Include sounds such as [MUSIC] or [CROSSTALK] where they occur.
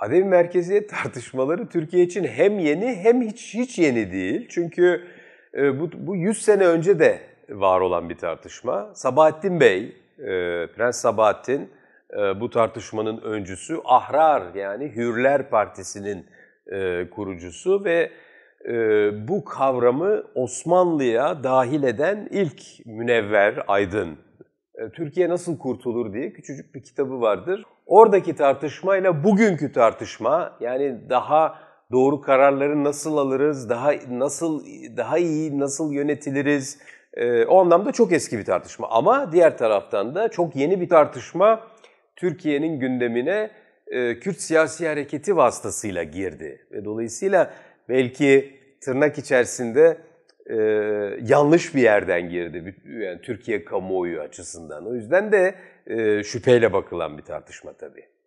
Adem merkeziyet [LAUGHS] tartışmaları Türkiye için hem yeni hem hiç hiç yeni değil. Çünkü e, bu, bu 100 sene önce de var olan bir tartışma. Sabahattin Bey, e, Prens Sabahattin e, bu tartışmanın öncüsü. Ahrar yani Hürler Partisi'nin kurucusu ve bu kavramı Osmanlı'ya dahil eden ilk münevver aydın e, Türkiye Nasıl Kurtulur diye küçücük bir kitabı vardır. Oradaki tartışmayla bugünkü tartışma yani daha doğru kararları nasıl alırız, daha nasıl daha iyi nasıl yönetiliriz e, o anlamda çok eski bir tartışma. Ama diğer taraftan da çok yeni bir tartışma Türkiye'nin gündemine e, Kürt siyasi hareketi vasıtasıyla girdi. Ve dolayısıyla belki tırnak içerisinde e, yanlış bir yerden girdi yani Türkiye kamuoyu açısından. O yüzden de e, şüpheyle bakılan bir tartışma tabii.